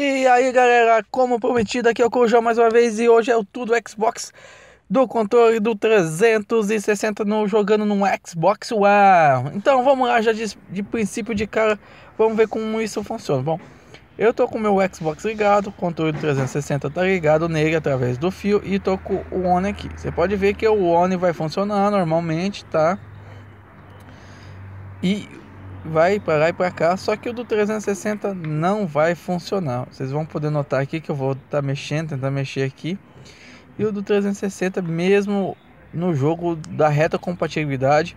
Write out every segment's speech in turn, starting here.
E aí galera, como prometido, aqui é o Corujão mais uma vez e hoje é o Tudo Xbox do controle do 360 no, jogando no Xbox One. Então vamos lá, já de, de princípio de cara, vamos ver como isso funciona. Bom, eu tô com o meu Xbox ligado, o controle do 360 tá ligado nele através do fio e tô com o One aqui. Você pode ver que o One vai funcionar normalmente, tá? E vai para lá e para cá, só que o do 360 não vai funcionar. Vocês vão poder notar aqui que eu vou estar tá mexendo, tentar mexer aqui. E o do 360 mesmo no jogo da reta compatibilidade,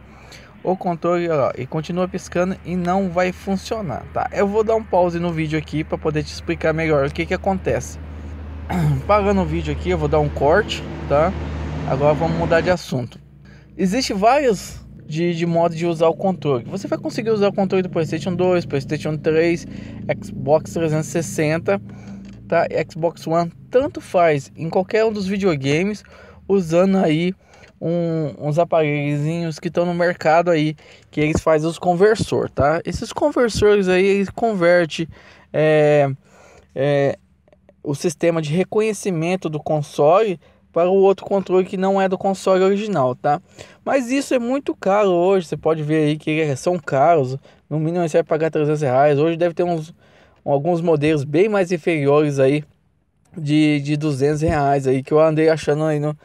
o controle ó, e continua piscando e não vai funcionar, tá? Eu vou dar um pause no vídeo aqui para poder te explicar melhor o que que acontece. Parando o vídeo aqui, eu vou dar um corte, tá? Agora vamos mudar de assunto. Existem vários de, de modo de usar o controle. Você vai conseguir usar o controle do PlayStation 2, PlayStation 3, Xbox 360, tá? Xbox One, tanto faz, em qualquer um dos videogames, usando aí um, uns aparelhinhos que estão no mercado aí, que eles fazem os conversor, tá? Esses conversores aí, eles converte é, é, o sistema de reconhecimento do console para o outro controle que não é do console original, tá? Mas isso é muito caro hoje, você pode ver aí que são caros, no mínimo você vai pagar 300 reais, hoje deve ter uns alguns modelos bem mais inferiores aí de, de 200 reais aí que eu andei achando aí no,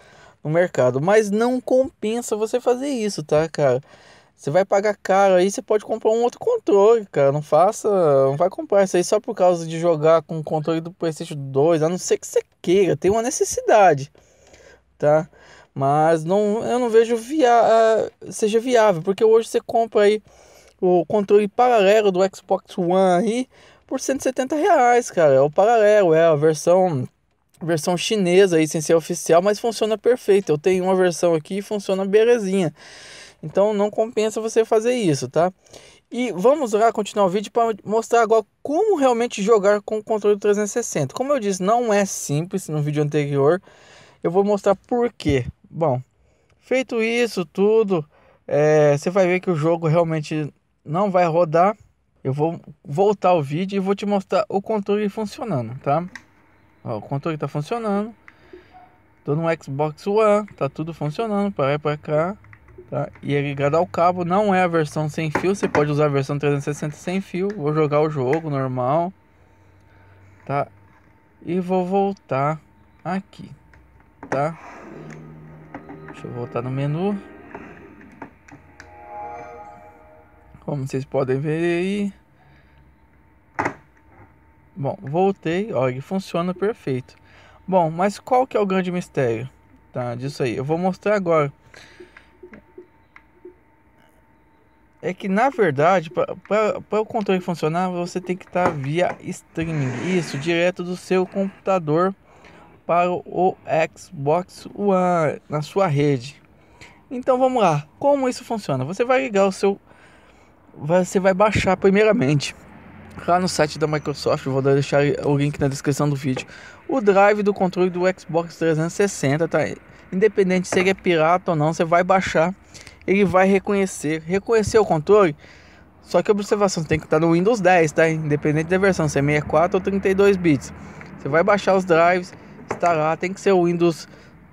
no mercado, mas não compensa você fazer isso, tá, cara? Você vai pagar caro aí, você pode comprar um outro controle, cara. Não faça, não vai comprar isso aí só por causa de jogar com o controle do PlayStation 2, a não ser que você queira, tem uma necessidade tá? Mas não, eu não vejo via, seja viável, porque hoje você compra aí o controle paralelo do Xbox One aí por 170 reais, cara. É o paralelo, é a versão versão chinesa aí, sem ser oficial, mas funciona perfeito. Eu tenho uma versão aqui e funciona belezinha. Então não compensa você fazer isso, tá? E vamos lá continuar o vídeo para mostrar agora como realmente jogar com o controle 360. Como eu disse, não é simples no vídeo anterior. Eu vou mostrar por quê. Bom, feito isso tudo, é, você vai ver que o jogo realmente não vai rodar. Eu vou voltar o vídeo e vou te mostrar o controle funcionando, tá? Ó, o controle tá funcionando. Tô no Xbox One, tá tudo funcionando, para lá e para cá. Tá? E é ligado ao cabo, não é a versão sem fio, você pode usar a versão 360 sem fio. Vou jogar o jogo normal, tá? E vou voltar aqui tá? Deixa eu voltar no menu. Como vocês podem ver aí. Bom, voltei, Olha, funciona perfeito. Bom, mas qual que é o grande mistério tá, disso aí? Eu vou mostrar agora. É que na verdade, para o controle funcionar, você tem que estar tá via streaming, isso, direto do seu computador para o Xbox One na sua rede. Então vamos lá, como isso funciona? Você vai ligar o seu, você vai baixar primeiramente lá no site da Microsoft, vou deixar o link na descrição do vídeo. O drive do controle do Xbox 360, tá? Independente se ele é pirata ou não, você vai baixar, ele vai reconhecer, reconhecer o controle. Só que observação, tem que estar no Windows 10, tá? Independente da versão, se é 64 ou 32 bits. Você vai baixar os drives, instalar tá tem que ser o Windows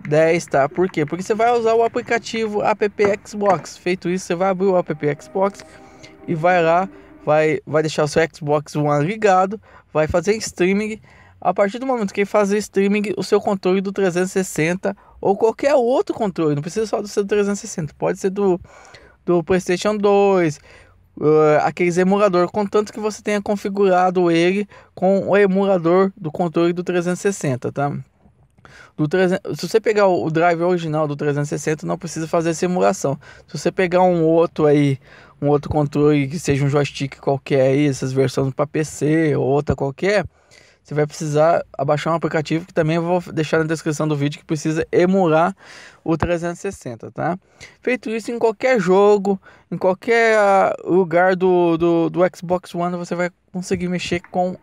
10, tá? Por quê? Porque você vai usar o aplicativo app Xbox. Feito isso, você vai abrir o app Xbox e vai lá, vai, vai deixar o seu Xbox One ligado, vai fazer streaming. A partir do momento que ele fazer streaming, o seu controle do 360 ou qualquer outro controle, não precisa só do seu 360, pode ser do, do PlayStation 2, uh, aqueles emulador, contanto que você tenha configurado ele com o emulador do controle do 360, tá? Do 300, se você pegar o drive original do 360, não precisa fazer essa emulação. Se você pegar um outro aí, um outro controle que seja um joystick qualquer aí, essas versões para PC ou outra qualquer, você vai precisar abaixar um aplicativo que também eu vou deixar na descrição do vídeo que precisa emular o 360, tá? Feito isso em qualquer jogo, em qualquer ah, lugar do, do, do Xbox One, você vai conseguir mexer com,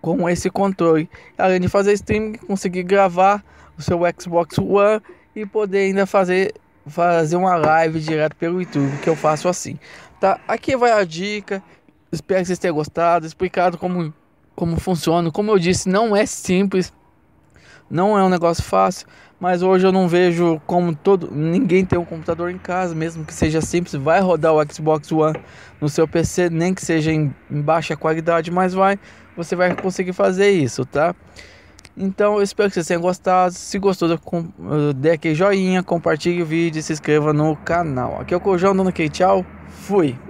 com esse controle. Além de fazer streaming, conseguir gravar o seu Xbox One e poder ainda fazer fazer uma live direto pelo YouTube, que eu faço assim. Tá? Aqui vai a dica. Espero que vocês tenham gostado, explicado como como funciona. Como eu disse, não é simples, não é um negócio fácil, mas hoje eu não vejo como todo ninguém tem um computador em casa, mesmo que seja simples, vai rodar o Xbox One no seu PC, nem que seja em, em baixa qualidade, mas vai, você vai conseguir fazer isso, tá? Então, eu espero que vocês tenham gostado. Se gostou, dê eh, aquele joinha, compartilhe o vídeo e se inscreva no canal. Aqui é o Cojão, dando que tchau. Fui!